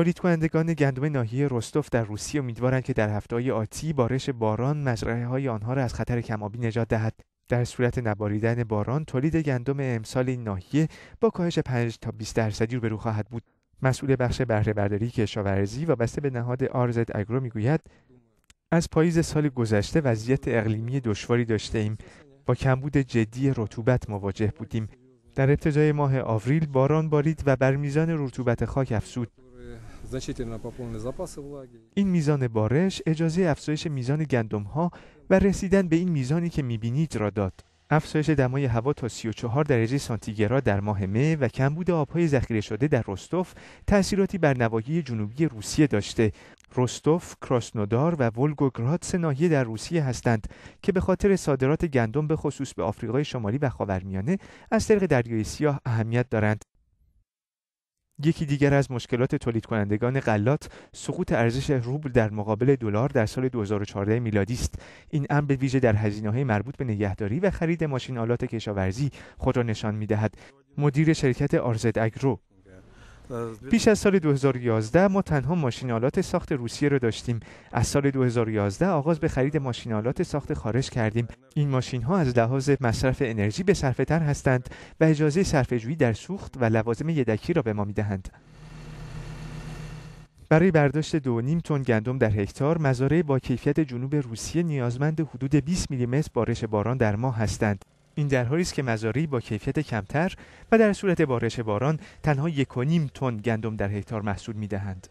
تولید کنندگان گندم ناحیه رستوف در روسیه امیدوارند که در هفته آتی بارش باران مزرعه های آنها را از خطر کمابی نجات دهد. در صورت نباریدن باران تولید گندم امسال این ناحیه با کاهش 5 تا 20 درصدی روبرو خواهد بود. مسئول بخش بهره برداری کشاورزی و بسته به نهاد آرزد اگرو میگوید از پاییز سال گذشته وضعیت اقلیمی دشواری داشته ایم با کمبود جدی رطوبت مواجه بودیم در ابتدای ماه آوریل باران بارید و بر میزان رطوبت خاک افزود این میزان بارش اجازه افزایش میزان گندم ها و رسیدن به این میزانی که میبینید را داد. افزایش دمای هوا تا 34 درجه سانتیگراد در ماه مه و کمبود آبهای ذخیره شده در رستوف تأثیراتی بر نواحی جنوبی روسیه داشته. رستوف، کراسنودار و ولگوگراد سه در روسیه هستند که به خاطر صادرات گندم به خصوص به آفریقای شمالی و خاورمیانه از طریق دریای سیاه اهمیت دارند. یکی دیگر از مشکلات تولید کنندگان غلات سقوط ارزش روبل در مقابل دلار در سال 2014 میلادی است این امر به ویژه در های مربوط به نگهداری و خرید ماشین آلات کشاورزی خود را نشان میدهد مدیر شرکت آرزد اگرو پیش از سال 2011 ما تنها ماشینالات ساخت روسیه رو داشتیم از سال 2011 آغاز به خرید ماشینالات ساخت خارج کردیم این ماشین ها از لحاظ مصرف انرژی به صرفه تر هستند و اجازه صرفه‌جویی در سوخت و لوازم یدکی را به ما میدهند برای برداشت دو نیم تن گندم در هکتار مزارع با کیفیت جنوب روسیه نیازمند حدود 20 میلیمتر بارش باران در ماه هستند این در حالی است که مزاری با کیفیت کمتر و در صورت بارش باران تنها یک و نیم تن گندم در هکتار محصول دهند.